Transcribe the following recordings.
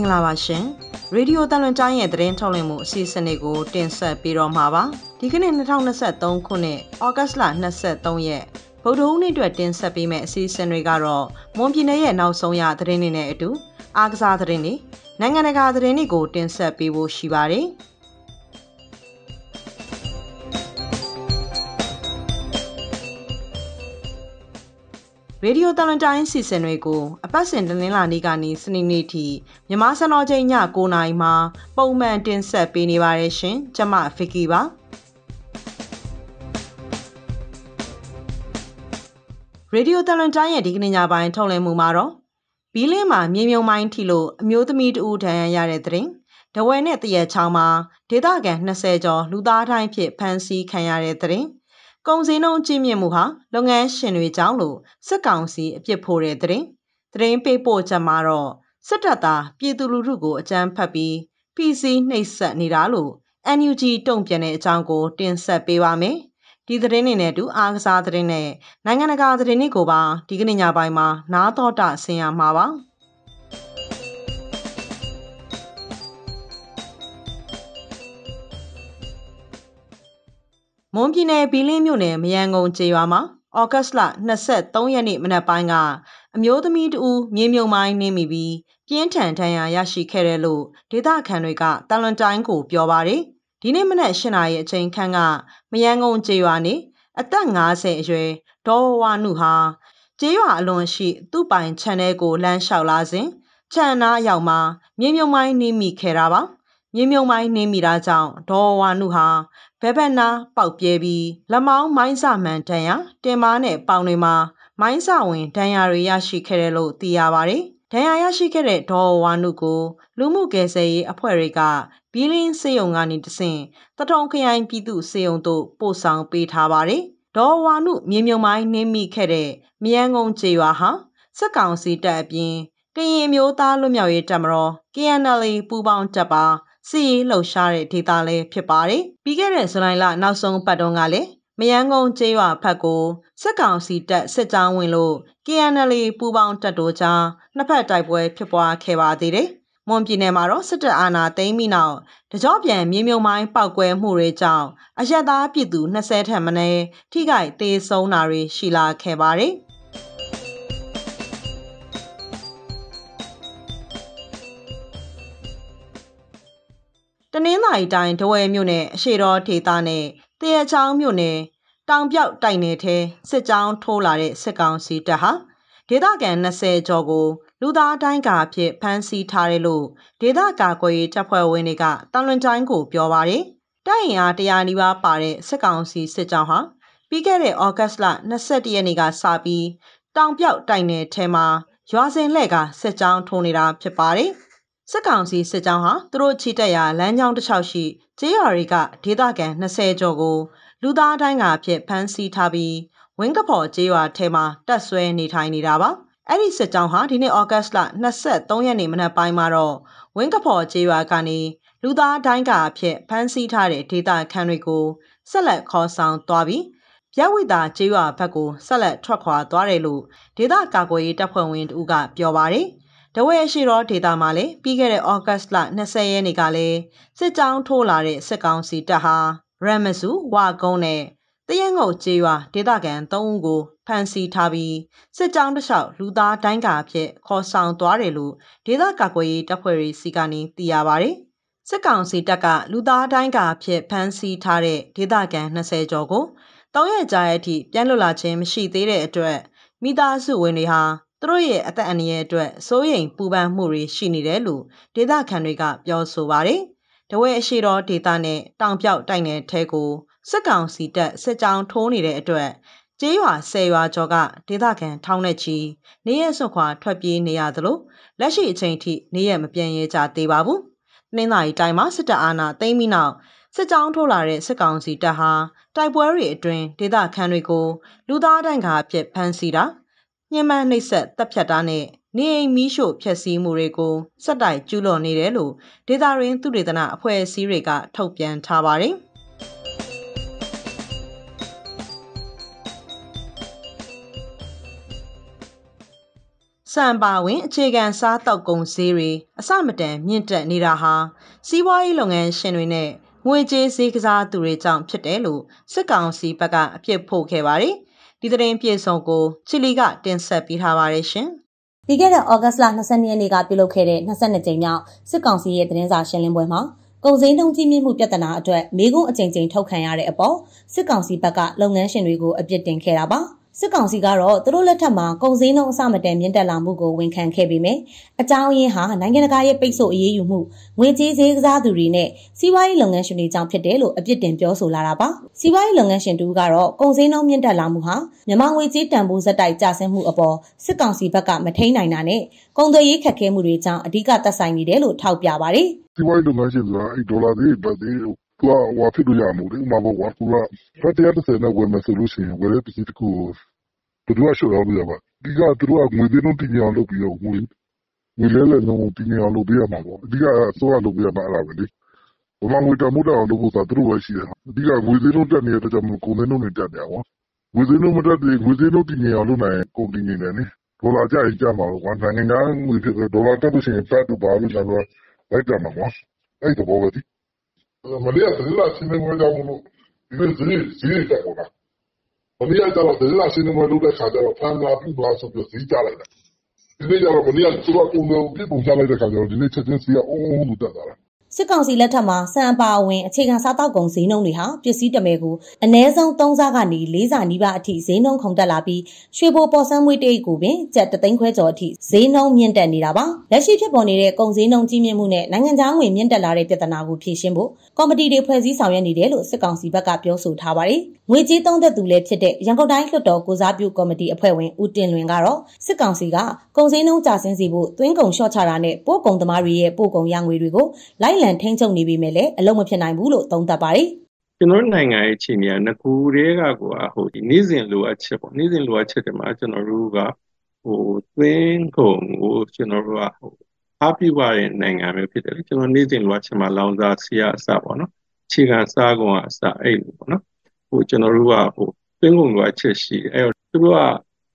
င်္ဂလာပါရှင်ရေဒီယိုတန်လွင်တိုင်းရဲ့သတင်းထုတ်လွှင့်မှုအစီအစဉ်လေးကို တင်ဆက်ပေးတော့မှာပါဒီကနေ့2023ခုနှစ်ဩဂတ်လ23ရက်ဗုဒ္ဓဟူးနေ့အတွက်တင်ဆက်ပေးမယ့်အစီအစဉ်တွေကတော့မွန်ပြည်နယ်ရဲ့နောက်ဆုံးရသတင်းတွေနဲ့အတူအားကစားသတင်းတွေနိုင်ငံတကာသတင်းတွေကိုတင်ဆက်ပေးဖို့ရှိပါတယ်ရေဒီယိုတလန်တိုင်းစီစဉ်တွေကိုအပတ်စဉ်တင်းလာနေ့ကနေစနေနေ့ထိမြမစံတော်ချိန်ည9:00နာရီမှာပုံမှန်တင်ဆက်ပေးနေပါတယ်ရှင်ကျမဖီကီပါရေဒီယိုတလန်တိုင်းရဲ့ဒီကနေ့ညပိုင်းထုတ်လွှင့်မှုမှာတော့ဘီလင်းမှာမြေမြုံပိုင်းထိလို့အမျိုးသမီးတဦးဒဏ်ရာရတဲ့တဲ့ဒဝဲနဲ့တရက်ချောင်းမှာဒေသခံ20ကျော်လူသားတိုင်းဖြစ်ဖမ်းဆီးခံရတဲ့တဲ့ကုန်စည်နှုန်းကြီးမြင့်မှုဟာလုပ်ငန်းရှင်တွေကြောင့်လို့စစ်ကောင်စီအပြစ်ဖို့တဲ့တဲ့သတင်းပေးပို့ချက်မှာတော့စစ်တပ်သားပြည်သူလူထုကိုအကြမ်းဖက်ပြီး PC နှိပ်စက်နေတာလို့ NUG တုံ့ပြန်တဲ့အကြောင်းကို တင်ဆက်ပေးပါမယ်။ဒီသတင်းတွေနဲ့အတူအားကစားသတင်းနဲ့နိုင်ငံတကာသတင်းတွေကိုပါဒီကနေ့ညပိုင်းမှာနားတော်တာဆင်ရမှာပါ။မွန်ပြည်နယ်ဘီလင်းမြို့နယ်မရန်ကုန်ကျေးရွာမှာဩဂတ်စ်လ23ရက်နေ့မနက်ပိုင်းကအမျိုးသမီးတဦးမြေမြုံမိုင်းနင်းမိပြီးပြင်းထန်ဒဏ်ရာရရှိခဲ့တယ်လို့ဒေသခံတွေကတလန်တိုင်းကိုပြောပါတယ်။ဒီနေ့မနက်၈နာရီအချိန်ခန့်ကမရန်ကုန်ကျေးရွာနေအသက်50အရွယ်ဒေါ်ဝါနုဟာကျေးရွာအလွန်ရှိ သူ့ပိုင်ခြံထဲကိုလမ်းလျှောက်လာစဉ်ခြံနာရောက်မှာမြေမြုံမိုင်းနင်းမိခဲ့တာပါ။မြေမြုံမိုင်းနင်းမိတာကြောင့်ဒေါ်ဝါနုဟာဘဲဘက်နာပေါက်ပြဲပြီးလမောင်းမိုင်းစမှန်ဒဏ်ရာတင်မားနဲ့ပေါင်တွေမှာ မိုင်းစဝင်ဒဏ်ရာတွေရရှိခဲ့တယ်လို့သိရပါတယ်။ဒဏ်ရာရရှိခဲ့တဲ့ဒေါ်ဝါနုကို လူမှုကယ်ဆယ်ရေးအဖွဲ့တွေကဘီလင်းစေယုံကနေတဆင့်တထုံခရိုင်ပြည်သူစေယုံတို့ပို့ဆောင်ပေးထားပါတယ်။ဒေါ်ဝါနုမြေမြုံမိုင်းနင်းမိခဲ့တဲ့မယန်းကုန်းကျေးရွာဟာစက်ကောင်စီတပ်အပြင်ကရင်မျိုးသားလွတ်မြောက်ရေးတပ်မတော် KNL ပူးပေါင်းတပ်ပါစစ်ရေးလှုပ်ရှားတဲ့ဒေသလည်းဖြစ်ပါတယ်။ပြီးခဲ့တဲ့ဇူလိုင်လနောက်ဆုံးပတ်တုန်းကလည်းမယန်းကုန်းကျေးရွာဘက်ကိုစစ်ကောင်စီတပ်စစ်ကြောင်းဝင်လို့ KNL ပူးပေါင်းတပ်တို့ကြားနှစ်ဖက်တိုက်ပွဲ ဖြစ်ပွားခဲ့ပါသေးတယ်။မွန်ပြည်နယ်မှာတော့စစ်တပ်အာဏာသိမ်းပြီးနောက်တကြော့ပြန်မြေမြုံမိုင်းပောက်ကွဲမှုတွေကြောင့်အရက်သားပြည်သူ20ထက်မနည်းထိခိုက်သေးဆုံးတာတွေရှိလာခဲ့ပါတယ်။တနင်္သာရီတိုင်းဒဝဲမြို့နယ်အရှိတော်ဒေသနဲ့တရချောင်းမြို့နယ်တောင်ပြောက်တိုက်နယ်ထဲစစ်ကြောင်းထိုးလာတဲ့စစ်ကောင်စီတပ်ဟာဒေသခံ20ကျော်ကို လူသားတိုင်းကအဖြစ်ဖမ်းဆီးထားတယ်လို့ဒေသကာကွယ်ရေးတပ်ဖွဲ့ဝင်တွေကတလွန်တိုင်းကို ပြောပါရယ်တိုက်ရင်အားတရားနီးပါးပါတဲ့စစ်ကောင်စီစစ်ကြောင်းဟာပြီးခဲ့တဲ့ဩဂတ်စ်လ22ရက်နေ့ကစပြီးတောင်ပြောက်တိုက်နယ်ထဲမှာရွာစဉ်လှဲ့ကစစ်ကြောင်းထိုးနေတာဖြစ်ပါတယ်။စစ်ကောင်စီစစ်ကြောင်းဟာသူတို့ချီတက်ရာလမ်းကြောင်းတစ်လျှောက်ရှိကျေးရွာတွေကဒေသခံ20ကျော်ကို လူသားတိုင်းကအဖြစ်ဖမ်းဆီးထားပြီးဝင်းကဖော်ကျေးရွာထဲမှာတပ်ဆွဲနေထိုင်နေတာပါအဲ့ဒီစစ်ကြောင်းဟာဒီနေ့ဩဂတ်စ်လ23ရက်နေ့မနက်ပိုင်းမှာတော့ဝင်းကဖော်ကျေးရွာကနေ လူသားတိုင်းကအဖြစ်ဖမ်းဆီးထားတဲ့ဒေသခံတွေကိုဆက်လက်ခေါ်ဆောင်သွားပြီးရဝိတာကျေးရွာဘက်ကိုဆက်လက်ထွက်ခွာသွားတယ်လို့ဒေသကာကွယ်ရေးတပ်ဖွဲ့ဝင်တို့ကပြောပါတယ်။။တဝဲရှိရောဒေတာမှာလည်းပြီးခဲ့တဲ့ဩဂတ်စ်လ20ရက်နေ့ကလည်းစစ်ကြောင်းထိုးလာတဲ့စစ်ကောင်စီတပ်ဟာရမစုဝါကုန်းနဲ့တရန်ငုတ်ကျေးရွာဒေသခံ၃ဦးကိုဖမ်းဆီးထားပြီးစစ်ကြောင်းတစ်လျှောက်လူသားတိုင်းကာအဖြစ်ခေါ်ဆောင်သွားတယ်လို့ဒေသကာကွယ်ရေးတပ်ဖွဲ့တွေစီကနေသိရပါတယ်။စစ်ကောင်စီတပ်ကလူသားတိုင်းကာအဖြစ်ဖမ်းဆီးထားတဲ့ဒေသခံ20ကျော်ကိုတောင်းရကြတဲ့အထိပြန်လွတ်လာခြင်းမရှိသေးတဲ့အတွက်မိသားစုဝင်တွေဟာသူတို့ရဲ့အသက်အန္တရာယ်အတွက်စိုးရိမ်ပူပန်မှုတွေရှိနေတယ်လို့ဒေသခံတွေက ပြောဆိုပါတယ်။တဝဲအရှိတော်ဒေသနဲ့တောင်ပြောက်တိုက်နယ်ထဲကိုစစ်ကောင်စီတပ်စစ်ကြောင်းထိုးနေတဲ့အတွက်ကျေးရွာဆယ်ရွာကျော်ကဒေသခံထောင်းနဲ့ချီနေရစွန့်ခွာထွက်ပြေးနေရသလိုလက်ရှိအချိန်ထိနေရမပြောင်းရဲကြသေးပါဘူး။မင်းသားရီတိုင်းမှာစစ်တပ်အာဏာသိမ်းပြီးနောက်စစ်ကြောင်းထိုးလာတဲ့စစ်ကောင်စီတပ်ဟာတိုက်ပွဲတွေအတွင်းဒေသခံတွေကိုလူသားတိုင်းကအဖြစ်ဖမ်းဆီးတာညှဉ်းပန်းနှိပ်စက်တပ်ဖြတ်တာနဲ့နေအိမ်မီးရှို့ဖျက်ဆီးမှုတွေကိုစက်တိုက်ကျူးလွန်နေတယ်လို့ဒေသရင်းသုတေသနအဖွဲ့အစည်းတွေကထုတ်ပြန်ထားပါတယ်။စံပါဝင်အခြေခံစားတောက်ကုန်ဈေးတွေအစမတန်မြင့်တက်နေတာဟာစီးပွားရေးလုပ်ငန်းရှင်တွေနဲ့ငွေကြေးဈေးကစားသူတွေကြောင့်ဖြစ်တယ်လို့စစ်ကောင်စီဘက်ကအပြစ်ဖို့ခဲ့ပါတယ်။ဒီသတင်းပြေဆုံးကိုချီလီကတင်ဆက်ပေးထားပါတယ်ရှင်။ပြီးခဲ့တဲ့ဩဂတ်လ22ရက်နေ့ကပြုလုပ်ခဲ့တဲ့22ကြိမ်မြောက်စစ်ကောင်စီရဲ့သတင်းစာရှင်းလင်းပွဲမှာကုန်စည်နှုန်းကြီးမြင့်မှုပြဿနာအတွက်မေကုန်းအကြိမ်ကြိမ်ထုတ်ခံရတဲ့အပေါ်စစ်ကောင်စီဘက်ကလုပ်ငန်းရှင်တွေကိုအပြစ်တင်ခဲ့တာပါ။စစ်ကောင်စီကတော့သူတို့လက်ထက်မှာကုန်စည်နှုန်းအစမတန်မြင့်တက်လာမှုကိုဝန်ခံခဲ့ပေမဲ့အကြောင်းရင်းဟာနိုင်ငံတကာရဲ့ပိတ်ဆို့အရေးယူမှုငွေကြေးဈေးကစားသူတွေနဲ့စီးပွားရေးလုပ်ငန်းရှင်တွေကြောင့်ဖြစ်တယ်လို့အပြစ်တင်ပြောဆိုလာတာပါစီးပွားရေးလုပ်ငန်းရှင်တူကတော့ကုန်စည်နှုန်းမြင့်တက်လာမှုဟာမြန်မာငွေကြေးတန်ဖိုးဇက်တိုက်ကျဆင်းမှုအပေါ်စစ်ကောင်စီဘက်ကမထိန်နိုင်တာနဲ့ကုန်သွယ်ရေးခက်ခဲမှုတွေကြောင့်အဓိကသက်ဆိုင်နေတယ်လို့ထောက်ပြပါတယ်စီးပွားရေးလုပ်ငန်းရှင်ဆိုတာအဲ့ဒေါ်လာတွေဘတ်တွေသူကဟိုဖြစ်လို့ရမှာမဟုတ်လေဥပမာပေါ့ကွာသူကဖက်130နဲ့ဝယ်မယ်ဆိုလို့ရှိရင်ဝယ်တဲ့ပစ္စည်းတစ်ခုကိုဘယ်သူကရှော့ရောင်းလို့ရပါအဓိကသူတို့ကငွေသေးလုံးတင်ကြအောင်လုပ်ပြီးတော့ငွေငွေလဲလဲလုံးတင်ကြအောင်လုပ်ပေးရမှာပေါ့အဓိကဆိုရလုပ်ပေးရမှာအဲ့ဒါပဲလေဘမငွေတမှုတောင်လို့ဆိုတာသူတို့ပဲရှိတယ်အဓိကငွေသေးလုံးတက်နေတဲ့ကြောင့်ကုန်သေးလုံးတွေတက်နေတာကွာငွေသေးလုံးမတက်သေးငွေသေးလုံးတင်ကြအောင်လုပ်နိုင်ကုန်တင်နေတယ်လေဒေါ်လာကြရင်ကြမှာပေါ့ကွာနိုင်ငံသားငွေဖြစ်ဒေါ်လာတက်လို့ရှိရင်ဖတ်တူပါလို့ကျွန်တော်လိုက်တာမှာကွာအဲ့ဒီဘောပဲဒီမနေ့ကသတင်းစာရှင်းလင်းပွဲကြောင့်မလို့ဒီနေ့ဈေးဈေးတက်ကုန်တာမနေ့ကကျတော့သတင်းစာရှင်းလင်းပွဲလုပ်တဲ့ခါကျတော့ဖန်လာပြုသွားဆိုပြီးဈေးကျလိုက်တာဒီနေ့ကျတော့မနေ့ကသူကကုန်တယ်ပြပုံချလိုက်တဲ့ခါကျတော့ဒီနေ့ချက်ချင်းဈေးကအုံးအုံးလို့တက်သွားတာစစ်ကောင်စီလက်ထက်မှာဆန်အပါအဝင်အခြေခံစားတောက်ကုန်ဈေးနှုန်းတွေဟာပစ္စည်းတမဲကိုအ ਨੇ ဆုံး3စားကနေ4စားနီးပါးအထိဈေးနှုန်းခုန်တက်လာပြီးရွှေဘိုပေါ်ဆန်းမွေးတိတ်ကိုပင်ကျပ်တသိန်းခွဲကျော်အထိဈေးနှုန်းမြင့်တက်နေတာပါလက်ရှိဖြစ်ပေါ်နေတဲ့ကုန်ဈေးနှုန်းကြီးမြင့်မှုနဲ့နိုင်ငံခြားငွေမြင့်တက်လာတဲ့ပြဿနာကိုဖြေရှင်းဖို့ကော်မတီတွေဖွဲ့စည်းဆောင်ရွက်နေတယ်လို့စစ်ကောင်စီဘက်ကပြောဆိုထားပါတယ်ငွေကြေးသုံးသက်သူလည်းဖြစ်တဲ့ရန်ကုန်တိုင်းလွှတ်တော်ကိုစားပြုကော်မတီအဖွဲ့ဝင်ဦးတင်လွင်ကတော့စစ်ကောင်စီကကုန်ဈေးနှုန်းကျဆင်းစေဖို့သွင်းကုန်လျှော့ချတာနဲ့ပို့ကုန်သမားတွေရဲ့ပို့ကုန်ရငွေတွေကိုလိုက်ရန်ထိန်းချုပ်နေပြီမဲ့လည်းအလုံးမဖြစ်နိုင်ဘူးလို့သုံးသပ်ပါတယ်။ကျွန်တော်နိုင်ငံရဲ့အခြေအနေကငကူတွေကကိုဟိုနေ့စဉ်လိုအပ်ချက်ပေါ့နေ့စဉ်လိုအပ်ချက်တွေမှာကျွန်တော်တို့ကဟိုသင်းကုန်ကိုကျွန်တော်တို့ကဟိုအားပြုပါတဲ့နိုင်ငံပဲဖြစ်တယ်လေကျွန်တော်နေ့စဉ်လိုအပ်ချက်မှာလောင်စာဆီယာအစပေါ့နော်ခြေခံစားကုန်အစအဲ့လိုပေါ့နော်ဟိုကျွန်တော်တို့ကဟိုသင်းကုန်လိုအပ်ချက်ရှိတယ်အဲ့တော့သူတို့က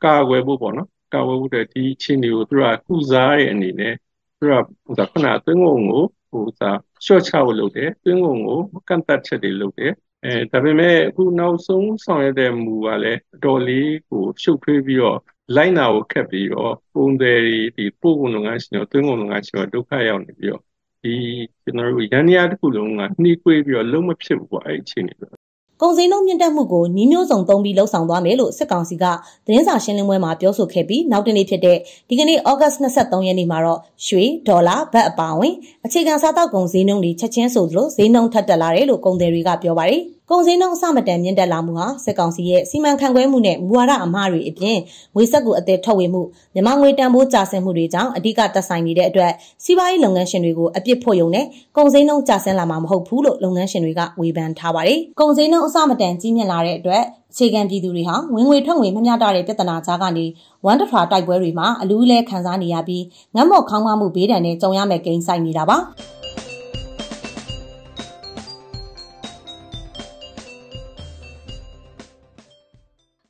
ကာကွယ်ဖို့ပေါ့နော်ကာဝေးဖို့တဲ့ဒီချင်းတွေကိုသူကကုစားရဲ့အနေနဲ့ပြီးတော့ဟိုသာခုနအသွင်းကုန်ကိုဟိုသာရှော့ချဖို့လုပ်တယ်သွင်းကုန်ကိုကန့်သက်ချက်တွေလုပ်တယ်အဲဒါပေမဲ့အခုနောက်ဆုံးဆောင်ရွက်တဲ့မူကလည်းအတော်လေးကိုရှုပ်ထွေးပြီးတော့လိုက်နာကိုခက်ပြီးတော့ပုံတွေဒီပို့ကုန်လုပ်ငန်းရှင်တို့သွင်းကုန်လုပ်ငန်းရှင်တို့ဒုက္ခရောက်နေပြီးတော့ဒီကျွန်တော်တို့ရန်ရာတစ်ခုလုံးကနှီးကွေးပြီးတော့လုံးမဖြစ်ဘူးပေါ့အဲ့ဒီအခြေအနေပဲကုန်စည်နှုန်းမြင့်တက်မှုကိုညီမျိုးစုံသုံးပြီးလှုပ်ဆောင်သွားမယ်လို့စစ်ကောင်စီကသတင်းစာရှင်းလင်းပွဲမှာပြောဆိုခဲ့ပြီးနောက်တနေ့ဖြစ်တဲ့ဒီကနေ့ဩဂတ်23ရက်နေ့မှာတော့ရွှေဒေါ်လာဘတ်အပါဝင်အခြေခံစားသောက်ကုန်စည်နှုန်းတွေချက်ချင်းဆိုသလိုဈေးနှုန်းထပ်တက်လာတယ်လို့ကုန်သည်တွေကပြောပါတယ်။ကုန်စည်နှုန်းအဆမတန်မြင့်တက်လာမှုဟာစစ်ကောင်စီရဲ့စီမံခန့်ခွဲမှုနဲ့မူဝါဒအမှားတွေအပြင်ငွေစက်ကူအသေးထုတ်ဝေမှုမြန်မာငွေတန်ဖိုးကျဆင်းမှုတွေကြောင့်အဓိကတက်ဆိုင်နေတဲ့အတွက်စီးပွားရေးလုပ်ငန်းရှင်တွေကိုအပြစ်ဖို့ယုံနဲ့ကုန်စည်နှုန်းကျဆင်းလာမှာမဟုတ်ဘူးလို့လုပ်ငန်းရှင်တွေကဝေဖန်ထားပါတယ်။ကုန်စည်နှုန်းအဆမတန်ကြီးမြင့်လာတဲ့အတွက်အခြေခံပြည်သူတွေဟာဝင်ငွေထွက်ငွေမမျှတတဲ့ပြဿနာကြားကနေဝန်တထွာတိုက်ပွဲတွေမှာအလူးလဲခံစားနေရပြီးငတ်မော့ခေါင်းမမှုဘေးဒဏ်နဲ့ကြုံရမယ့်ကိန်းဆိုင်နေတာပါ။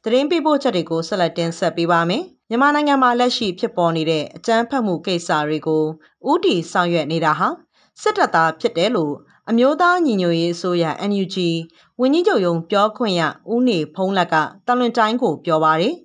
သတင်းပေးပို့ချက်တွေကိုဆက်လက်တင်ဆက်ပေးပါမယ်။မြန်မာနိုင်ငံမှာလက်ရှိဖြစ်ပေါ်နေတဲ့အကြမ်းဖက်မှုကိစ္စတွေကိုဥတီဆောင်ရွက်နေတာဟာစစ်တပ်သားဖြစ်တယ်လို့အမျိုးသားညီညွတ်ရေးအစိုးရ NUG ဝန်ကြီးချုပ်ယုံပြောခွင့်ရဦးနေဖုံးလက်ကတလွင်တိုင်းကို ပြောပါရယ်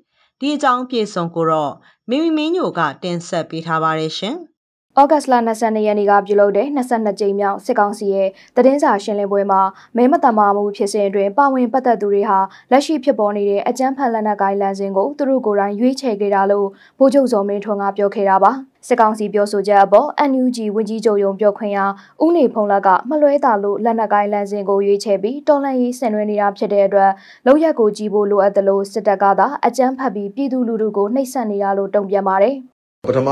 ဒီအကြောင်းပြေဆုံးကိုတော့မိမိမင်းညိုကတင်ဆက်ပေးထားပါရယ်ရှင်။ဩဂတ်လ22ရက်နေ့ကပြုလုပ်တဲ့22ကြိမ်မြောက်စစ်ကောင်စီရဲ့သတင်းစာရှင်းလင်းပွဲမှာမဲမတမာမှုဖြစ်စဉ်အတွင်းပါဝင်ပတ်သက်သူတွေဟာလက်ရှိဖြစ်ပေါ်နေတဲ့အကြမ်းဖက်လက်နက်ကိုင်လမ်းစဉ်ကိုသူတို့ကိုယ်တိုင်ရွေးချယ်ခဲ့တာလို့ဗိုလ်ချုပ်ဇော်မင်းထွန်းကပြောခဲ့တာပါ။စစ်ကောင်စီပြောဆိုချက်အပေါ် NUG ဝန်ကြီးချုပ်ယုံပြောခွင့်ရဦးနေဖုံးလကမလွဲတာလို့လက်နက်ကိုင်လမ်းစဉ်ကိုရွေးချယ်ပြီးတော်လှန်ရေးဆင်နွှဲနေတာဖြစ်တဲ့အတွက်လောက်ရက်ကိုကြီးဖို့လိုအပ်တယ်လို့စစ်တပ်ကသာအကြမ်းဖက်ပြီးပြည်သူလူထုကိုနှိပ်စက်နေတာလို့တုံ့ပြန်ပါတယ်။ပထမ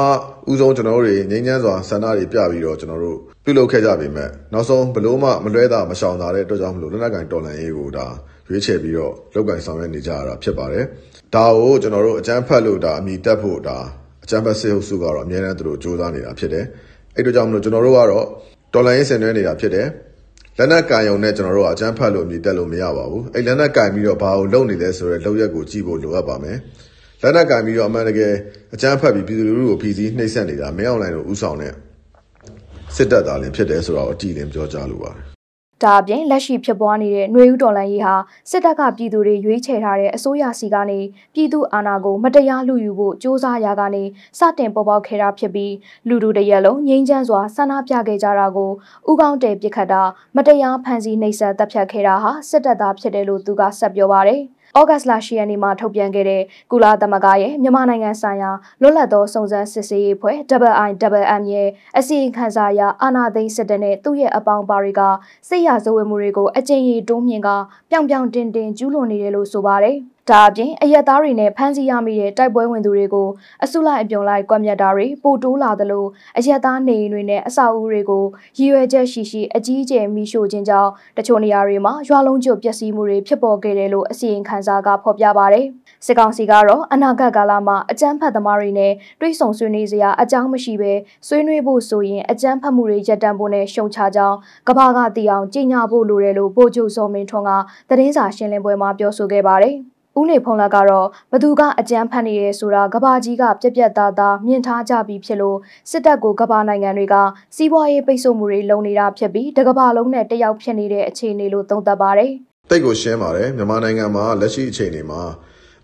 ဦးဆုံးကျွန်တော်တို့တွေငြိမ်းချမ်းစွာဆန္ဒတွေပြပြီးတော့ကျွန်တော်တို့ပြုလုပ်ခဲ့ကြပေမဲ့နောက်ဆုံးဘလို့မှမလွဲတာမရှောင်တာတဲ့အတွက်ကြောင့်မလို့လက်နက်ကင်တော်လန်ရေးကိုဒါရွေးချယ်ပြီးတော့လောက်ကင်ဆောင်ရွက်နေကြရတာ ဖြစ်ပါတယ်။ဒါကိုကျွန်တော်တို့အကြမ်းဖက်လို့ဒါအမိတက်ဖို့ဒါအကြမ်းဖက်စစ်အုပ်စုကတော့အများနဲ့သူတို့စူးစမ်းနေတာ ဖြစ်တယ်။အဲ့တို့ကြောင့်မလို့ကျွန်တော်တို့ကတော့တော်လန်ရေးဆင်နွှဲနေတာဖြစ်တယ်။လက်နက်ကင်ုံနဲ့ကျွန်တော်တို့ကအကြမ်းဖက်လို့အမိတက်လို့မရပါဘူး။အဲ့လက်နက်ကင်ပြီးတော့ဘာကိုလုပ်နေလဲဆိုတော့လောက်ရက်ကိုကြည့်ဖို့လိုအပ်ပါမယ်။လက်နက်ကင်ပြီးတော့အမှန်တကယ်အကြမ်းဖက်ပြီးပြည်သူလူထုကိုဖိစီးနှိပ်စက်နေတာမင်းအောင်လှိုင်တို့ဥဆောင်တဲ့စစ်တပ်သားလင်ဖြစ်တယ်ဆိုတော့အတိအလင်းပြောကြားလိုပါတယ်ဒါအပြင်လက်ရှိဖြစ်ပွားနေတဲ့ຫນွေဥတော်လန်ရေးဟာစစ်တပ်ကပြည်သူတွေရွေးချယ်ထားတဲ့အစိုးရစီကနေပြည်သူအာဏာကိုမတရားလူယူဖို့စ조사ရာကနေစတင်ပေါ်ပေါက်ခဲ့တာဖြစ်ပြီးလူတို့တရက်လုံးငြိမ်းချမ်းစွာဆန္ဒပြခဲ့ကြတာကိုဥကောင်းတဲပြစ်ခတ်တာမတရားဖန်ဆီးနှိပ်စက်တပ်ဖြတ်ခဲ့တာဟာစစ်တပ်သားဖြစ်တယ်လို့သူကဆက်ပြောပါတယ်။ဩဂတ်လ10ရက်နေ့မှာထုတ်ပြန်ခဲ့တဲ့ကုလသမဂ္ဂရဲ့မြန်မာနိုင်ငံဆိုင်ရာလွတ်လပ်သောစုံစမ်းစစ်ဆေးရေးအဖွဲ့ IIMM ရဲ့အစီရင်ခံစာအရအာဏာသိမ်းစစ်တပ်နဲ့သူ့ရဲ့အပေါင်းပါတွေကစစ်ရာဇဝတ်မှုတွေကိုအကြိမ်ကြီးတိုးမြင့်ကပြောင်ပြောင်တင်တင်ကျူးလွန်နေတယ်လို့ဆိုပါတယ်။ဒါအပြင်အရက်သားတွေနဲ့ဖမ်းဆီးရမိတဲ့တိုက်ပွဲဝင်သူတွေကိုအစုလိုက်အပြုံလိုက်ကွပ်မျက်တာတွေပိုတိုးလာသလိုအရက်သားနေအိမ်တွေနဲ့အဆောက်အဦတွေကိုရည်ရွယ်ချက်ရှိရှိအကြီးအကျယ်မိရှို့ခြင်းကြောင့်တချို့နေရာတွေမှာရွာလုံးကျွတ်ပျက်စီးမှုတွေဖြစ်ပေါ်ခဲ့တယ်လို့အစီရင်ခံစာကဖော်ပြပါတယ်။စစ်ကောင်စီကတော့အနာဂတ်ကာလမှာအကြမ်းဖက်သမားတွေနဲ့တွိဆုံဆွေးနွေးစရာအကြောင်းမရှိဘဲဆွေးနွေးဖို့ဆိုရင်အကြမ်းဖက်မှုတွေရပ်တန့်ဖို့နဲ့ရှုံချကြောင်းကဘာကတီအောင်ကြီးညာဖို့လိုတယ်လို့ဗိုလ်ချုပ်စောမင်းထွန်းကသတင်းစာရှင်းလင်းပွဲမှာပြောဆိုခဲ့ပါတယ်။ဦးနေဖုံးလက်ကတော့ဘသူကအကြမ်းဖက်နေရဲဆိုတာကဘာကြီးကပြက်ပြက်သားသားမြင်ထားကြပြီးဖြစ်လို့စစ်တပ်ကိုကဘာနိုင်ငံတွေကစီးပွားရေးပိတ်ဆို့မှုတွေလုပ်နေတာဖြစ်ပြီးတကဘာလုံးနဲ့တယောက်ဖြစ်နေတဲ့အခြေအနေလို့သုံးသပ်ပါတယ်။တိတ်ကိုရှင်းပါတယ်မြန်မာနိုင်ငံမှာလက်ရှိအခြေအနေမှာ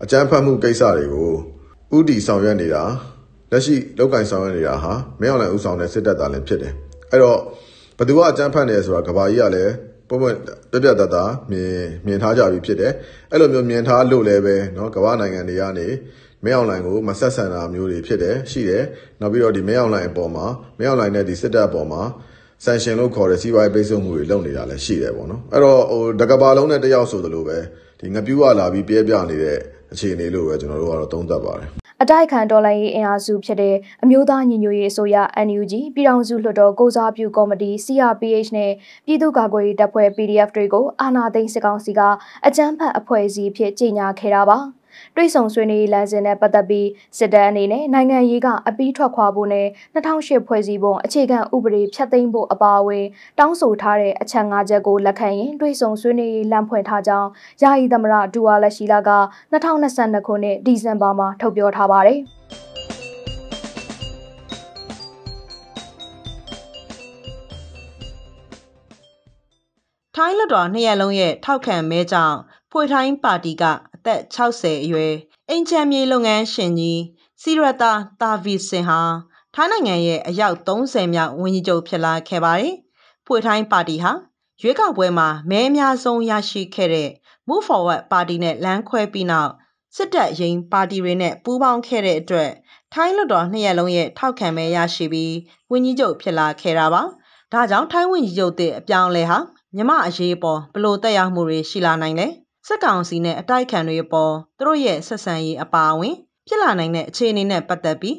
အကြမ်းဖက်မှုကိစ္စတွေကိုဥတီဆောင်ရွက်နေတာလက်ရှိလောက်ကန်ဆောင်ရွက်နေတာဟာမင်းအောင်လှိုင်ဦးဆောင်တဲ့စစ်တပ်သားလည်းဖြစ်တယ်။အဲ့တော့ဘသူကအကြမ်းဖက်နေရဲဆိုတာကဘာကြီးကလည်းပုံမှန်ပြပြတတ်တာမြင်မြင်ထားကြပြီဖြစ်တယ်အဲ့လိုမျိုးမြင်ထားလို့လည်းပဲเนาะကမ္ဘာနိုင်ငံတွေကနေမင်းအောင်လိုင်ကိုမဆက်ဆံတာမျိုးတွေဖြစ်တယ်ရှိတယ်နောက်ပြီးတော့ဒီမင်းအောင်လိုင်အပေါ်မှာမင်းအောင်လိုင်နဲ့ဒီစစ်တပ်အပေါ်မှာဆန်ရှင်လို့ခေါ်တဲ့စီးပွားရေးပိတ်ဆို့မှုတွေလုပ်နေတာလည်းရှိတယ်ပေါ့နော်အဲ့တော့ဟိုတကဘာလုံးနဲ့တယောက်ဆိုသလိုပဲဒီငပြူးကလာပြီးပြဲပြနေတဲ့အခြေအနေလို့ပဲကျွန်တော်တို့ကတော့သုံးသပ်ပါတယ်အတိုက်ခံတော်လှန်ရေးအင်အားစုဖြစ်တဲ့အမျိုးသားညီညွတ်ရေးအစိုးရ NUG ပြည်ထောင်စုလွှတ်တော်ကိုစားပြုကော်မတီ CRPH နဲ့ပြည်သူ့ကာကွယ်ရေးတပ်ဖွဲ့ PDF တွေကိုအာဏာသိမ်းစစ်ကောင်စီကအကြမ်းဖက်အဖွဲ့အစည်းအဖြစ်ကြေညာခဲ့တာပါ။တွိတ်ဆုံဆွေးနွေးလမ်းစဉ်နဲ့ပတ်သက်ပြီးစစ်တမ်းအနေနဲ့နိုင်ငံရေးကအပြီးထွက်ခွာဖို့နဲ့2008ဖွဲ့စည်းပုံအခြေခံဥပဒေဖျက်သိမ်းဖို့အပါအဝင်တောင်းဆိုထားတဲ့အချက်၅ချက်ကိုလက်ခံရင်တွိတ်ဆုံဆွေးနွေးလမ်းဖွင့်ထားကြောင်းယာယီသမရဒူဝါလက်ရှိလာက2022ခုနှစ်ဒီဇင်ဘာမှာထုတ်ပြောထားပါတယ်။ထိုင်းလွှတ်တော်နှစ်ရက်လုံးရဲ့ထောက်ခံမဲကြောင့်ဖွေထိုင်းပါတီကသက်60အရွယ်အိမ်ချမ်းမြေလုပ်ငန်းရှင်ကြီးစီရတာတာဗီစင်ဟာထိုင်းနိုင်ငံရဲ့အယောက်30မြောက်ဝန်ကြီးချုပ်ဖြစ်လာခဲ့ပါတယ်။ဖွေထိုင်းပါတီဟာရွေးကောက်ပွဲမှာမဲအများဆုံးရရှိခဲ့တဲ့ Move Forward ပါတီနဲ့လမ်းခွဲပြီးနောက်စစ်တပ်ရင်ပါတီတွေနဲ့ပူးပေါင်းခဲ့တဲ့အတွက် ထိုင်းလွှတ်တော်နှစ်ရက်လုံးရဲ့ထောက်ခံမဲရရှိပြီးဝန်ကြီးချုပ်ဖြစ်လာခဲ့တာပါ။ဒါကြောင့်ထိုင်းဝန်ကြီးချုပ်တဲ့အပြောင်းလဲဟာမြမအရေးပေါ်ဘလို့တက်ရောက်မှုတွေရှိလာနိုင်လဲ။စစ်ကောင်စီနဲ့အတိုက်ခံတွေအပေါ်သူတို့ရဲ့ဆက်ဆံရေးအပါအဝင်ဖြစ်လာနိုင်တဲ့အခြေအနေနဲ့ပတ်သက်ပြီး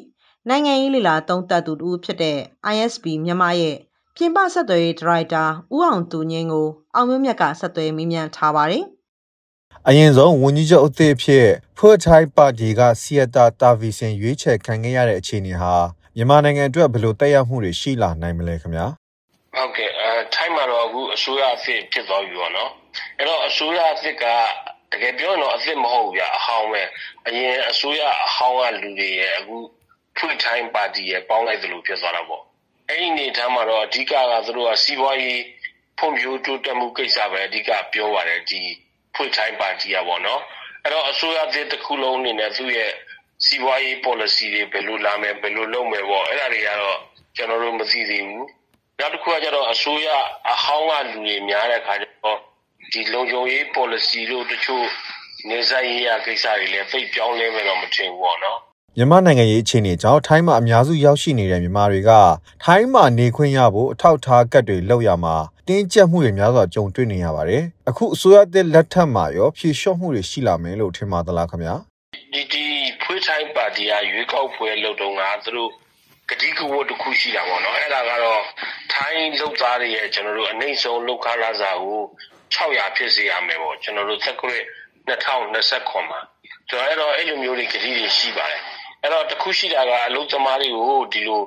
နိုင်ငံရေးလေလာသုံးသပ်သူတူဖြစ်တဲ့ ISB မြန်မာရဲ့ပြင်ပဆက်သွယ်ရေးဒါရိုက်တာဦးအောင်သူငင်းကို အောင်မြင့်မြတ်ကဆက်သွယ်မေးမြန်းထားပါတယ်။အရင်ဆုံးဝန်ကြီးချုပ်အသစ်အဖြစ်ဖွဲ့ထိုင်းပါတီကစီယတာတာဗီဆင်ရွေးချယ်ခံခဲ့ရတဲ့အခြေအနေဟာမြန်မာနိုင်ငံအတွက်ဘယ်လိုတက်ရောက်မှုတွေရှိလာနိုင်မလဲခင်ဗျာ။ဟုတ်ကဲ့ထိုင်းမှာတော့အခုအစိုးရအဖြစ်ဖြစ်သွားပြီပေါ့နော်အဲ့တော့အစိုးရအဖြစ်ကတကယ်ပြောရင်တော့အစ်စ်မဟုတ်ဘူးဗျအဟောင်းပဲအရင်အစိုးရအဟောင်းကလူတွေရဲ့အခုဖွင့်ထိုင်းပါတီရဲ့ပေါင်းလိုက်သလိုဖြစ်သွားတာပေါ့အဲ့ဒီနေထားမှာတော့အဓိကကသူတို့ကစီးပွားရေးဖွံ့ဖြိုးတိုးတက်မှုကိစ္စပဲအဓိကပြောပါတယ်ဒီဖွင့်ထိုင်းပါတီကပေါ့နော်အဲ့တော့အစိုးရအသစ်တစ်ခုလုံးအနေနဲ့သူ့ရဲ့စီးပွားရေး policy တွေဘယ်လိုလာမယ်ဘယ်လိုလုပ်မယ်ပေါ့အဲ့ဒါတွေကတော့ကျွန်တော်တို့မသိသေးဘူးနောက်တစ်ခုကကျတော့အစိုးရအဟောင်းကလူတွေများတဲ့အခါကျတော့ဒီလုံခြုံရေး policy တို့တချို့နေဆိုင်ရေးရကိစ္စတွေလည်းဖိတ်ပြောင်းလဲမယ်တော့မထင်ဘူးပေါ့နော်မြန်မာနိုင်ငံရေးအခြေအနေကြောင့်ထိုင်းမှာအများစုရောက်ရှိနေတဲ့မြန်မာတွေကထိုင်းမှာနေခွင့်ရဖို့အထောက်အထားကတ်တွေလောက်ရမှာတင်းကျပ်မှုတွေများစွာကြုံတွေ့နေရပါတယ်။အခုအစိုးရသစ်လက်ထက်မှာရောဖြေလျှော့မှုတွေရှိလာမယ်လို့ထင်ပါသလားခင်ဗျာ။ဒီဒီဖွေးထိုင်းပါတီကရွေးကောက်ပွဲလုပ်တော့ငါသူတို့ကတိကဝတ်တစ်ခုရှိတာပေါ့နော်အဲ့ဒါကတော့ထိုင်းလုပ်သားတွေရဲ့ကျွန်တော်တို့အနိုင်ဆုံးလုပ်ခလာစာကို600ဖြစ်စေရမယ်ပေါ့ကျွန်တော်တို့သက်ကရစ်2029မှာကျွန်တော်အဲ့တော့အဲ့လိုမျိုးတွေကတိတွေရှိပါတယ်အဲ့တော့တစ်ခုရှိတာကအလုပ်သမားတွေကိုဒီလို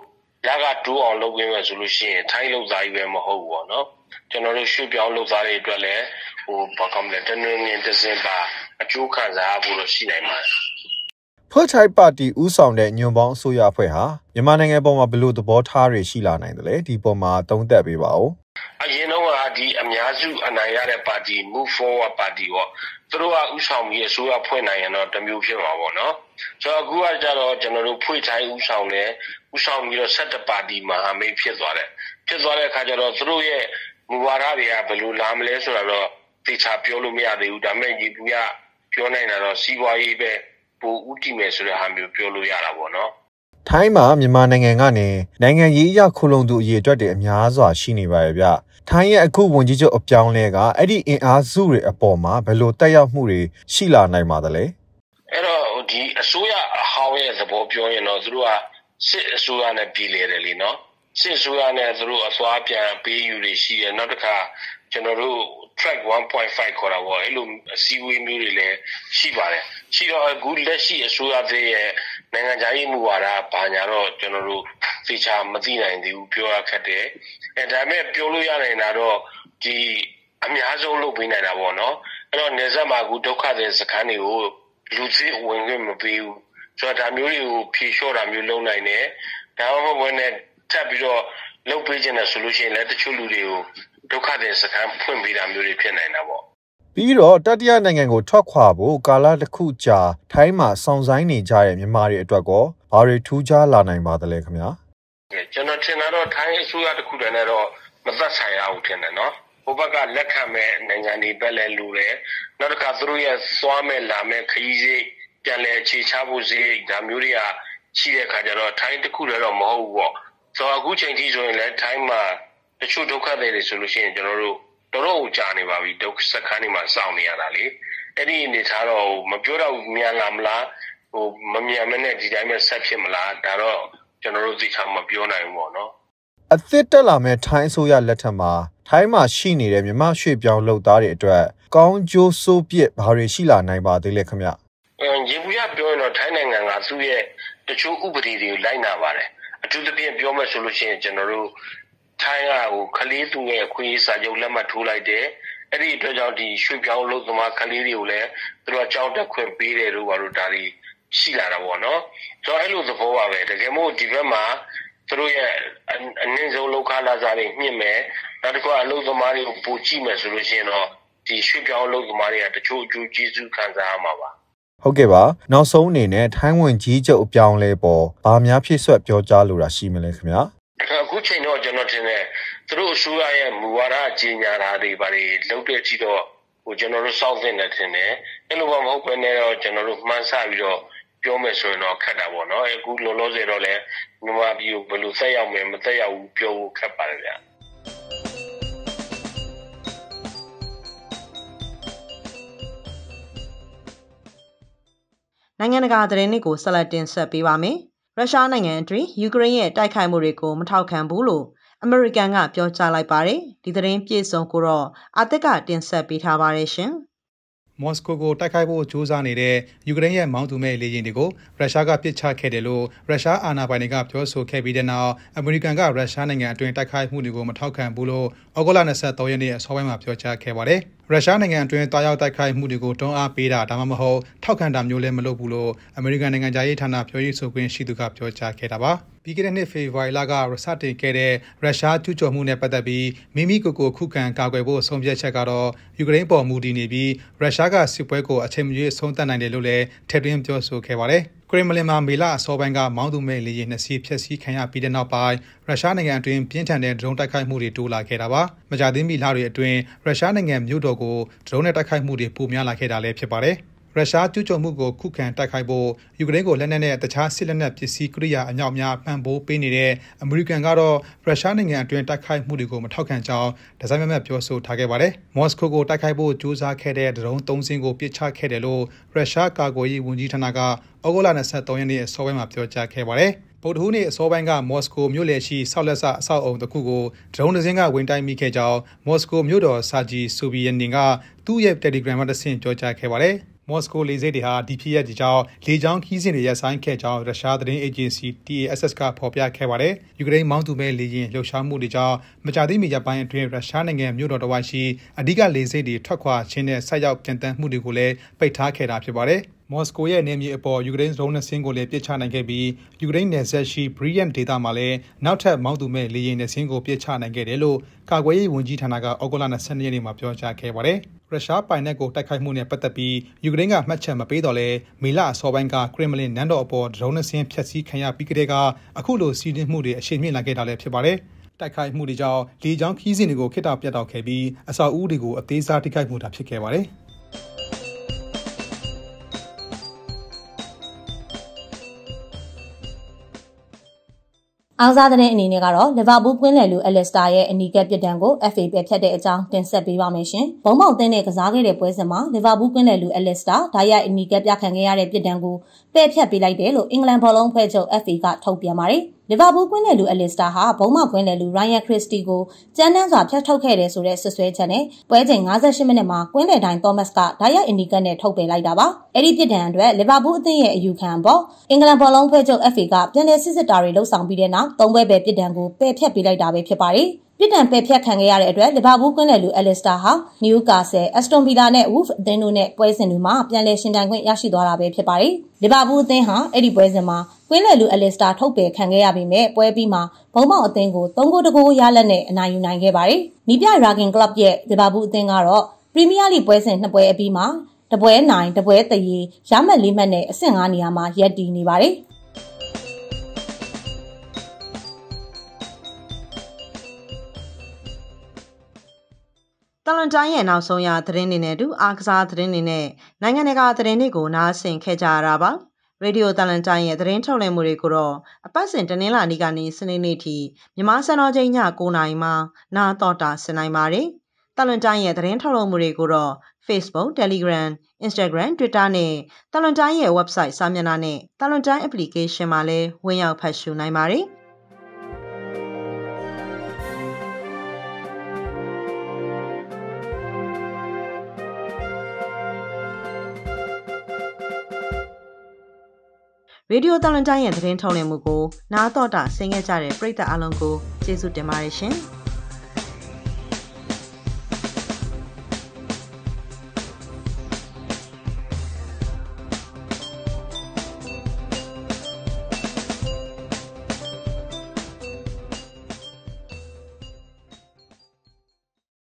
ရကဒူးအောင်လုပ်ပေးမယ်ဆိုလို့ရှိရင်ထိုင်းလုပ်သားကြီးပဲမဟုတ်ဘူးပေါ့နော်ကျွန်တော်တို့ရွှေပြောင်းလုပ်သားတွေအတွက်လည်းဟိုဘာကောင်းလဲတနင်္ဂနွေတစင်ပါအကျိုးခံစားဖို့လို့ရှိနိုင်ပါတယ်ဖွတ်ချိုက်ပါတီဦးဆောင်တဲ့ညွန်ပေါင်းအစိုးရအဖွဲ့ဟာမြန်မာနိုင်ငံပေါ်မှာဘယ်လိုသဘောထားတွေရှိလာနိုင်တယ်လဲဒီပေါ်မှာသုံးသပ်ပေးပါဦးအရင်တော့ကဒီအများစုအနိုင်ရတဲ့ပါတီ Move Forward ပါတီရောသူတို့ကဥဆောင်ပြီးအစိုးရဖွဲ့နိုင်ရင်တော့တမျိုးဖြစ်မှာပေါ့နော်ဆိုတော့အခုကကြတော့ကျွန်တော်တို့ဖွေချိုင်းဥဆောင်တယ်ဥဆောင်ပြီးတော့ဆက်တပါတီမဟာမိတ်ဖြစ်သွားတယ်ဖြစ်သွားတဲ့အခါကျတော့သူတို့ရဲ့မူဝါဒတွေကဘယ်လိုလာမလဲဆိုတော့တေချာပြောလို့မရသေးဘူးဒါပေမဲ့ဒီသူကပြောနိုင်တာတော့စီးပွားရေးပဲပိုဦးတည်မယ်ဆိုတဲ့ဟာမျိုးပြောလို့ရတာပေါ့နော်။ထိုင်းမှာမြန်မာနိုင်ငံကနေနိုင်ငံရေးအရခုလုံသူအရေအတွက်တွေအများစွာရှိနေပါရဲ့ဗျ။ထိုင်းရဲ့အခုဝန်ကြီးချုပ်အပြောင်းလဲကအဲ့ဒီအင်အားစုတွေအပေါ်မှာဘယ်လိုတက်ရောက်မှုတွေရှိလာနိုင်ပါသလဲ။အဲ့တော့ဒီအစိုးရအဟောင်းရဲ့သဘောပြောရင်တော့သူတို့ကစစ်အစိုးရနဲ့ပြည်လေတယ်လीနော်။စစ်အစိုးရနဲ့သူတို့အစွာပြန်ပေးယူတွေရှိတယ်။နောက်တစ်ခါကျွန်တော်တို့ track 1.5ခေါ်တာပေါ့အဲ့လိုအစည်းအဝေးမျိုးတွေလည်းရှိပါတယ်ရှိတော့အခုလက်ရှိအစိုးရသေးရဲ့နိုင်ငံခြားရေးမူဝါဒဘာညာတော့ကျွန်တော်တို့သေချာမသိနိုင်သေးဘူးပြောရခက်တယ်အဲဒါပေမဲ့ပြောလို့ရနိုင်တာတော့ဒီအများဆုံးလုပ်ပေးနိုင်တာပေါ့နော်အဲ့တော့နေဆက်မှာအခုဒုက္ခတွေစခန်းတွေကိုလူစည်းဝင်ခွင့်မပေးဘူးဆိုတော့ဒါမျိုးတွေကိုဖြေလျှော့တာမျိုးလုပ်နိုင်တယ်ဒါမှမဟုတ်ဘယ်နဲ့ထပ်ပြီးတော့လုပ်ပေးခြင်းနဲ့ဆိုလို့ရှိရင်လည်းတချို့လူတွေကိုဒုက္ခတွေစခန်းဖွင့်ပေးတာမျိုးတွေဖြစ်နိုင်တာပေါ့ပြီးတော့တတိယနိုင်ငံကိုထွက်ခွာဖို့ကာလတစ်ခုကြာထိုင်းမှာစောင့်ဆိုင်နေကြတဲ့မြန်မာတွေအတွက်ကောဘာတွေထူးခြားလာနိုင်ပါသလဲခင်ဗျာကျွန်တော်ထင်တာတော့ထိုင်းအစိုးရတစ်ခုတည်းနဲ့တော့မသက်ဆိုင်ရဘူးထင်တယ်နော်ဟိုဘက်ကလက်ခံမဲ့နိုင်ငံတွေပဲလဲလူတယ်နောက်တစ်ခါသူတို့ရဲ့သွားမဲ့လာမဲ့ခရီးစိတ်ပြန်လဲခြေချဖို့စိတ်ဒါမျိုးတွေကရှိတဲ့အခါကျတော့ထိုင်းတစ်ခုတည်းတော့မဟုတ်ဘူးပေါ့ဆိုတော့အခုချိန်ထိဆိုရင်လည်းထိုင်းမှာတချို့ဒုက္ခသည်တွေဆိုလို့ရှိရင်ကျွန်တော်တို့တော်တော်ကိုကြာနေပါပြီဒုက္ခစခန်းတွေမှာစောင့်နေရတာလေအဲ့ဒီအနေထားတော့မပြောတော့မြန်လာမလားဟိုမမြန်မနဲ့ဒီတိုင်းပဲဆက်ဖြစ်မလားဒါတော့ကျွန်တော်တို့သိချာမပြောနိုင်ဘူးပေါ့နော်အသစ်တက်လာမဲ့ထိုင်းအစိုးရလက်ထက်မှာထိုင်းမှာရှိနေတဲ့မြမရွှေပြောင်းလုပ်သားတွေအတွက်ကောင်းကျိုးဆိုးပြစ်ဘာတွေရှိလာနိုင်ပါသေးလဲခင်ဗျအင်းရေဘူးရပြောရင်တော့ထိုင်းနိုင်ငံကသူ့ရဲ့တချို့ဥပဒေတွေကိုလိုက်နာပါတယ်အထူးသဖြင့်ပြောမယ်ဆိုလို့ရှိရင်ကျွန်တော်တို့ထိုင်းကဟိုခလေးသူငယ်ခွင့်ရေးစာချုပ်လက်မှတ်ထိုးလိုက်တယ်အဲ့ဒီအတွက်ကြောင့်ဒီရွှေပြောင်းလို့သမားခလေးတွေကိုလည်းသူတို့ကြောင်းတက်ခွင့်ပေးတယ်လို့ပါလို့ဒါတွေရှိလာတာပေါ့နော်ဆိုတော့အဲ့လိုသဘောပါပဲတကယ်မို့ဒီဘက်မှာသူတို့ရဲ့အနည်းဆုံးလောက်ခလာစားတွေမြင့်မယ်နောက်တစ်ခုအလုပ်သမားတွေကိုပိုကြည့်မယ်ဆိုလို့ရှိရင်တော့ဒီရွှေပြောင်းအလုပ်သမားတွေကတချို့အကျိုးကျေးဇူးခံစားရမှာပါဟုတ်ကဲ့ပါနောက်ဆုံးအနေနဲ့ထိုင်းဝင်ကြီးချုပ်အပြောင်းလဲပေါ်ဘာများဖြည့်ဆွတ်ပြောကြားလိုတာရှိမလဲခင်ဗျာအခုချိန်တော့ကျွန်တော်ထင်တယ်သူတို့အစိုးရရဲ့မူဝါဒကြီးညာတာတွေဘာတွေလုပ်တဲ့ကြည့်တော့ဟိုကျွန်တော်တို့စောင့်သင့်တယ်ထင်တယ်အဲ့လိုမှမဟုတ်ဘဲနဲ့တော့ကျွန်တော်တို့မှန်းဆပြီးတော့ပြောမယ်ဆိုရင်တော့ခက်တာပေါ့နော်အခုလောလောဆယ်တော့လည်းမြန်မာပြည်ကိုဘယ်လိုဆက်ရောက်မယ်မဆက်ရောက်ဘူးပြောဖို့ခက်ပါတယ်ဗျာနိုင်ငံတကာသတင်းတွေကိုဆက်လက်တင်ဆက်ပေးပါမယ်။ရုရှားနိုင်ငံအတွင်းယူကရိန်းရဲ့တိုက်ခိုက်မှုတွေကိုမထောက်ခံဘူးလို့အမေရိကန်ကပြောကြားလိုက်ပါတယ်။ဒီသတင်းပြည့်စုံကိုတော့အသက်ကတင်ဆက်ပေးထားပါတယ်ရှင်။မော်စကိုကိုတိုက်ခိုက်ဖို့ကြိုးစားနေတဲ့ယူကရိန်းရဲ့မောင်းသူမဲ့လေယာဉ်တွေကိုရုရှားကပစ်ချခဲ့တယ်လို့ရုရှားအာဏာပိုင်တွေကပြောဆိုခဲ့ပြီးတဲ့နောက်အမေရိကန်ကရုရှားနိုင်ငံအတွင်းတိုက်ခိုက်မှုတွေကိုမထောက်ခံဘူးလို့ဩဂုတ်လ23ရက်နေ့အစောပိုင်းမှာပြောကြားခဲ့ပါတယ်။ရုရှားနိုင်ငံအတွင်းတာရောက်တိုက်ခိုက်မှုတွေကိုတွန်းအားပေးတာဒါမှမဟုတ်ထောက်ခံတာမျိုးလည်းမလုပ်ဘူးလို့အမေရိကန်နိုင်ငံသားရေးဌာနပြောရေးဆိုခွင့်ရှိသူကပြောကြားခဲ့တာပါ။ပြီးခဲ့တဲ့နှစ်ဖေဖော်ဝါရီလကရစတင်ခဲ့တဲ့ရုရှားကျူးကျော်မှုနဲ့ပတ်သက်ပြီးမိမိကိုယ်ကိုခုခံကာကွယ်ဖို့ဆုံးဖြတ်ချက်ကတော့ယူကရိန်းပေါ်မူတည်နေပြီးရုရှားကစစ်ပွဲကိုအချိန်မရွေးဆုံးသတ်နိုင်တယ်လို့လည်းထက်တွင်းပြောဆိုခဲ့ပါတယ်။ကရင်မလင်မှာမေလအစောပိုင်းကမောင်းသူမဲ့လေယာဉ်နှစ်စီးဖျက်ဆီးခံရပြီးတဲ့နောက်ပိုင်းရုရှားနိုင်ငံအတွင်းပြင်းထန်တဲ့ဒရုန်းတိုက်ခိုက်မှုတွေတိုးလာခဲ့တာပါ။မကြာသေးမီလတွေအတွင်းရုရှားနိုင်ငံမြို့တော်ကိုဒရုန်းနဲ့တိုက်ခိုက်မှုတွေပိုများလာခဲ့တာလည်းဖြစ်ပါတယ်။ရုရှားကျူးကျော်မှုကိုခုခံတိုက်ခိုက်ဖို့ယူကရိန်းကိုလက်နက်နဲ့တခြားစစ်လက်နက်ပစ္စည်းကိရိယာအမြောက်များပံ့ပိုးပေးနေတဲ့အမေရိကန်ကတော့ရုရှားနိုင်ငံအတွင်းတိုက်ခိုက်မှုတွေကိုမထောက်ခံကြောင်းဒါဆိုင်မမတ်ပြောဆိုထားခဲ့ပါတယ်။မော်စကိုကိုတိုက်ခိုက်ဖို့ကြိုးစားခဲ့တဲ့ဒရုန်း၃စင်းကိုပစ်ချခဲ့တယ်လို့ရုရှားကာကွယ်ရေးဝန်ကြီးဌာနကဩဂုတ်လ23ရက်နေ့အစောပိုင်းမှာပြောကြားခဲ့ပါတယ်။ဗုဒ္ဓဟူးနေ့အစောပိုင်းကမော်စကိုမြို့လယ်ရှိဆောက်လက်စအဆောက်အုံတစ်ခုကိုဒရုန်းတစ်စင်းကဝင်တိုက်မိခဲ့ကြောင်းမော်စကိုမြို့တော်စာဂျီဆူဘီယန်နင်ကသူ့ရဲ့ Telegram မှာတဆင့်ကြောကြားခဲ့ပါတယ်။မော်စကိုလေဆိပ်တွေဟာဒီဖြစ်ရပ်ကြောင့်လေကြောင်းခီးစဉ်တွေရပ်ဆိုင်းခဲ့ကြောင်းရုရှားသတင်းအေဂျင်စီ TASS ကဖော်ပြခဲ့ပါတယ်။ယူကရိန်းမောင်းသူမဲ့လေယာဉ်လှုပ်ရှားမှုတွေကြောင့်မကြာသေးမီရပိုင်းအတွင်းရုရှားနိုင်ငံမြို့တော်တော်ဝိုင်းရှိအဓိကလေဆိပ်တွေထွက်ခွာခြင်းနဲ့ဆက်ရောက်ပြန်တမ်းမှုတွေကိုလည်းပိတ်ထားခဲ့တာဖြစ်ပါတယ်။မော်စကိုရဲ့နေမြေအပေါ်ယူကရိန်းဒရုန်းနှစ်စင်းကိုလည်းပစ်ချနိုင်ခဲ့ပြီးယူကရိန်းနယ်စပ်ရှိ Bryansk ဒေသမှာလည်းနောက်ထပ်မောင်းသူမဲ့လေယာဉ်နှစ်စင်းကိုပစ်ချနိုင်ခဲ့တယ်လို့ကာကွယ်ရေးဝန်ကြီးဌာနကဩဂုတ်လ22ရက်နေ့မှာပြောကြားခဲ့ပါတယ်။ရုရှားပိုင်နက်ကိုတိုက်ခိုက်မှုနဲ့ပတ်သက်ပြီးယူကရိန်းကမှတ်ချက်မပေးတော့လဲမေလအစောပိုင်းကခရမလင်နန်းတော်အပေါ်ဒရုန်းနှစ်စင်းဖျက်ဆီးခံရပြီးကတည်းကအခုလိုစီးနှင်းမှုတွေအရှိန်မြင့်လာခဲ့တာလည်းဖြစ်ပါတယ်။တိုက်ခိုက်မှုတွေကြောင့်လေကြောင်းခီးစဉ်တွေကိုခိတ္တပြတ်တောက်ခဲ့ပြီးအဆောက်အဦတွေကိုအသေးစားတိုက်ခိုက်မှုတာဖြစ်ခဲ့ပါတယ်။အောင်စားတဲ့အနေနဲ့ကတော့လီဗာပူးကွင်းလယ်လူအလက်စတာရဲ့အနီးကပ်ပြစ်ဒဏ်ကို FA ပြတ်ဖြတ်တဲ့အကြောင်းတင်ဆက်ပေးပါမယ်ရှင်။ဘုံမောက်တင်းနဲ့ကစားခဲ့တဲ့ပွဲစဉ်မှာလီဗာပူးကွင်းလယ်လူအလက်စတာဓာတ်ရိုက်အနီးကပ်ပြခံခဲ့ရတဲ့ပြစ်ဒဏ်ကိုပယ်ဖြတ်ပေးလိုက်တယ်လို့အင်္ဂလန်ဘောလုံးဖွဲ့ချုပ် FA ကထုတ်ပြန်ပါတယ်။လီဗာပူးကွင်းလယ်လူအလစ်စတာဟာဘုံမကွင်းလယ်လူရိုင်ယန်ခရစ်စတီကိုကြမ်းတမ်းစွာဖျက်ထုတ်ခဲ့တယ်ဆိုတဲ့ဆွဆွဲချက်နဲ့ပွဲချိန်58မိနစ်မှာကွင်းလယ်တိုင်းသောမတ်စ်ကဒိုင်ယက်အင်ဒီကတ်နဲ့ထုတ်ပယ်လိုက်တာပါ။အဲ့ဒီပြစ်ဒဏ်အတွက်လီဗာပူးအသင်းရဲ့အယူခံပေါ့အင်္ဂလန်ဘောလုံးဖွဲ့ချုပ် FA ကပြန်လည်စစ်စစ်တာတွေလှုပ်ဆောင်ပြီးတဲ့နောက်သုံးပွဲပဲပြစ်ဒဏ်ကိုပယ်ဖျက်ပေးလိုက်တာပဲဖြစ်ပါတယ်။ပြစ်ဒဏ်ပယ်ဖျက်ခံခဲ့ရတဲ့အတွက်လီဗာပူးကွင်းလယ်လူအဲလစ်စတာဟာနယူကာဆယ်အက်စတွန်ဗီလာနဲ့ဝူဖ်အသင်းတို့နဲ့ပွဲစဉ်တွေမှာပြန်လည်ရှင်ပြိုင်ခွင့်ရရှိသွားတာပဲဖြစ်ပါတယ်။လီဗာပူးအသင်းဟာအဲ့ဒီပွဲစဉ်မှာကွင်းလယ်လူအဲလစ်စတာထုတ်ပယ်ခံခဲ့ရပေမဲ့ပွဲပြီးမှာဘုံမောင်အသင်းကို၃ဂိုးတဂိုးရလက်နဲ့အနိုင်ယူနိုင်ခဲ့ပါတယ်။နီးပြရာဂင်ကလပ်ရဲ့လီဗာပူးအသင်းကတော့ပရီးမီးယားလိပွဲစဉ်နှစ်ပွဲအပြီးမှာတပွဲနိုင်တပွဲတရေရမှတ်လေးမှတ်နဲ့အဆင့်၅နေရာမှာရပ်တည်နေပါတယ်။တလန်တိုင်းရဲ့နောက်ဆုံးရသတင်းတွေနဲ့အတူအားကစားသတင်းတွေနဲ့နိုင်ငံတကာသတင်းတွေကိုနားဆင်ခဲ့ကြရတာပါရေဒီယိုတလန်တိုင်းရဲ့သတင်းထုတ်လွှင့်မှုတွေကိုတော့အပတ်စဉ်တနင်္လာနေ့ကနေစနေနေ့ထိမြန်မာစံတော်ချိန်ည9:00နာရီမှာ နားတော်တာဆင်နိုင်ပါတယ်တလန်တိုင်းရဲ့သတင်းထုတ်လွှင့်မှုတွေကိုတော့ Facebook, Telegram, Instagram, Twitter နဲ့တလန်တိုင်းရဲ့ website စာမျက်နှာနဲ့တလန်တိုင်း application မှာလည်းဝင်ရောက်ဖတ်ရှုနိုင်ပါတယ်ရေဒီယိုတန်လန်တိုင်းရဲ့သတင်းထုတ်လွှင့်မှုကိုနားတော်တာဆင်ခဲ့ကြတဲ့ပရိသတ်အားလုံးကိုကျေးဇူးတင်ပါတယ်ရှင်။